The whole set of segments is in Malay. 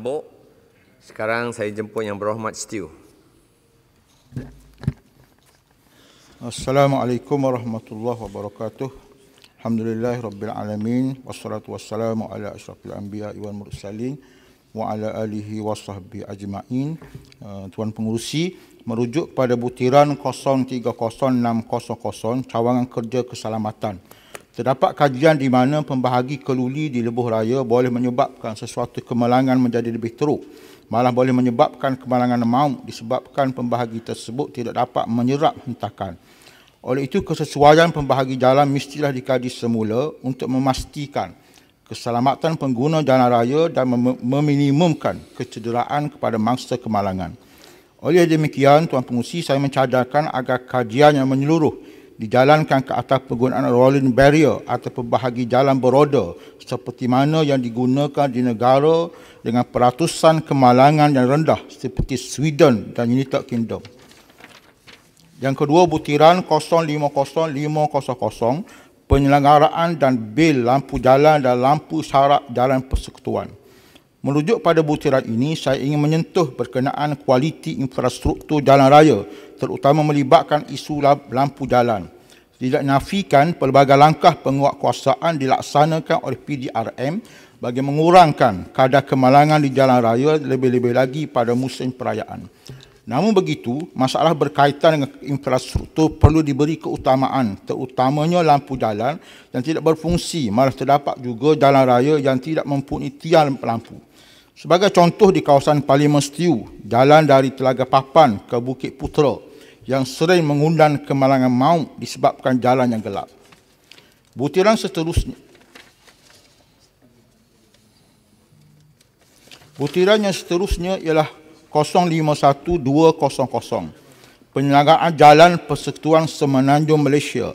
Bo, sekarang saya jemput yang berahmat Stew. Assalamualaikum warahmatullahi wabarakatuh. Alhamdulillah rabbil alamin wassalatu wassalamu ala asyrafil anbiya wal mursalin wa ala alihi washabbi ajmain. Eh, tuan pengurusi merujuk pada butiran 030600 cawangan kerja keselamatan. Terdapat kajian di mana pembahagi keluli di lebuh raya boleh menyebabkan sesuatu kemalangan menjadi lebih teruk. Malah boleh menyebabkan kemalangan maut disebabkan pembahagi tersebut tidak dapat menyerap hentakan. Oleh itu, kesesuaian pembahagi jalan mestilah dikaji semula untuk memastikan keselamatan pengguna jalan raya dan mem- meminimumkan kecederaan kepada mangsa kemalangan. Oleh demikian, Tuan Pengusi, saya mencadangkan agar kajian yang menyeluruh dijalankan ke atas penggunaan rolling barrier atau pembahagi jalan beroda seperti mana yang digunakan di negara dengan peratusan kemalangan yang rendah seperti Sweden dan United Kingdom. Yang kedua, butiran 050500 penyelenggaraan dan bil lampu jalan dan lampu syarat jalan persekutuan. Merujuk pada butiran ini, saya ingin menyentuh berkenaan kualiti infrastruktur jalan raya terutama melibatkan isu lampu jalan. Tidak nafikan pelbagai langkah penguatkuasaan dilaksanakan oleh PDRM bagi mengurangkan kadar kemalangan di jalan raya lebih-lebih lagi pada musim perayaan. Namun begitu, masalah berkaitan dengan infrastruktur perlu diberi keutamaan, terutamanya lampu jalan yang tidak berfungsi, malah terdapat juga jalan raya yang tidak mempunyai tiang lampu. Sebagai contoh di kawasan Parlimen Setiu, jalan dari Telaga Papan ke Bukit Putera yang sering mengundang kemalangan maut disebabkan jalan yang gelap. Butiran seterusnya. Butiran yang seterusnya ialah 051200 Penyelenggaraan Jalan Persekutuan Semenanjung Malaysia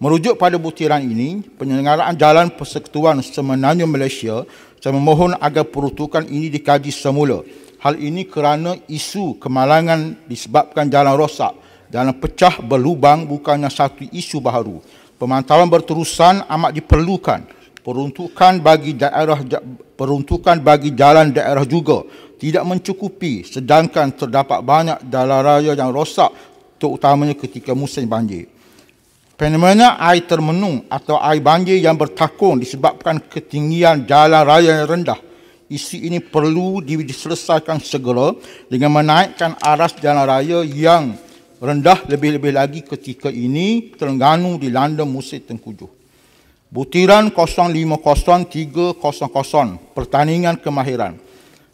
Merujuk pada butiran ini, Penyelenggaraan Jalan Persekutuan Semenanjung Malaysia saya memohon agar peruntukan ini dikaji semula. Hal ini kerana isu kemalangan disebabkan jalan rosak jalan pecah berlubang bukannya satu isu baru. Pemantauan berterusan amat diperlukan peruntukan bagi daerah peruntukan bagi jalan daerah juga tidak mencukupi sedangkan terdapat banyak jalan raya yang rosak terutamanya ketika musim banjir. Fenomena air termenung atau air banjir yang bertakung disebabkan ketinggian jalan raya yang rendah. Isu ini perlu diselesaikan segera dengan menaikkan aras jalan raya yang rendah lebih-lebih lagi ketika ini Terengganu dilanda musim tengkujuh. Butiran 050300 pertandingan kemahiran.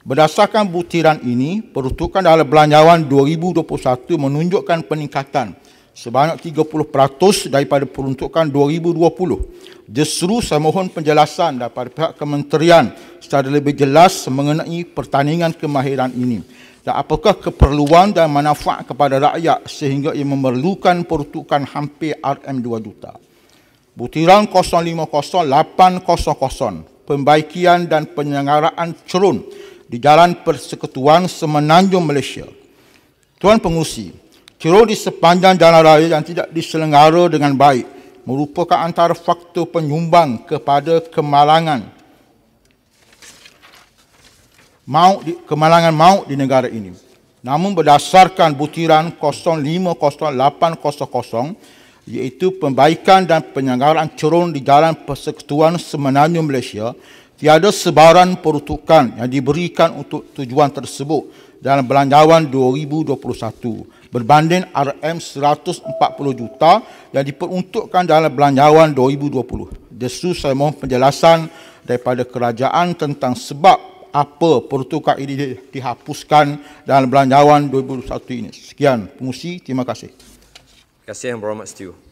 Berdasarkan butiran ini, peruntukan dalam belanjawan 2021 menunjukkan peningkatan sebanyak 30% daripada peruntukan 2020. Justru saya mohon penjelasan daripada pihak kementerian secara lebih jelas mengenai pertandingan kemahiran ini dan apakah keperluan dan manfaat kepada rakyat sehingga ia memerlukan peruntukan hampir RM2 juta. Butiran 050800 pembaikian dan penyelenggaraan cerun di Jalan Persekutuan Semenanjung Malaysia. Tuan Pengurusi, kira di sepanjang jalan raya yang tidak diselenggara dengan baik merupakan antara faktor penyumbang kepada kemalangan maut di, kemalangan maut di negara ini. Namun berdasarkan butiran 050800 iaitu pembaikan dan penyelenggaraan cerun di Jalan Persekutuan Semenanjung Malaysia tiada sebarang peruntukan yang diberikan untuk tujuan tersebut dalam belanjawan 2021 berbanding RM140 juta yang diperuntukkan dalam belanjawan 2020. Justru saya mohon penjelasan daripada kerajaan tentang sebab apa peruntukan ini dihapuskan dalam belanjawan 2021 ini. Sekian, pengusi. Terima kasih. Terima kasih, Yang Berhormat Stew.